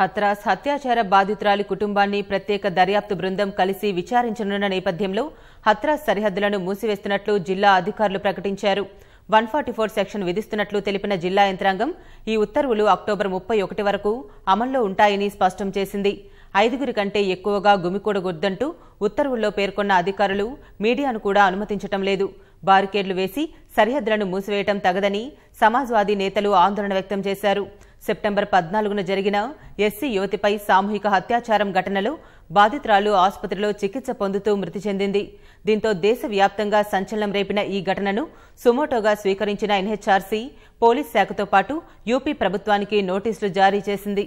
హత్రాస్ హత్యాచార బాధితురాలి కుటుంబాన్ని ప్రత్యేక దర్యాప్తు బృందం కలిసి విచారించనున్న నేపథ్యంలో హత్రాస్ సరిహద్దులను మూసివేస్తున్నట్లు జిల్లా అధికారులు ప్రకటించారు వన్ ఫార్టీ ఫోర్ సెక్షన్ విధిస్తున్నట్లు తెలిపిన జిల్లా యంత్రాంగం ఈ ఉత్తర్వులు అక్టోబర్ ముప్పై ఒకటి వరకు అమల్లో ఉంటాయని స్పష్టం చేసింది ఐదుగురి కంటే ఎక్కువగా గుమికూడగొద్దంటూ ఉత్తర్వుల్లో పేర్కొన్న అధికారులు మీడియాను కూడా అనుమతించటం లేదు బారికేడ్లు వేసి సరిహద్దులను మూసివేయటం తగదని సమాజ్వాదీ నేతలు ఆందోళన వ్యక్తం చేశారు సెప్టెంబర్ పద్నాలుగున జరిగిన ఎస్సీ యువతిపై సామూహిక హత్యాచారం ఘటనలో బాధితురాలు ఆసుపత్రిలో చికిత్స పొందుతూ మృతి చెందింది దీంతో దేశవ్యాప్తంగా సంచలనం రేపిన ఈ ఘటనను సుమోటోగా స్వీకరించిన ఎన్హెచ్ఆర్సీ పోలీస్ శాఖతో పాటు యూపీ ప్రభుత్వానికి నోటీసులు జారీ చేసింది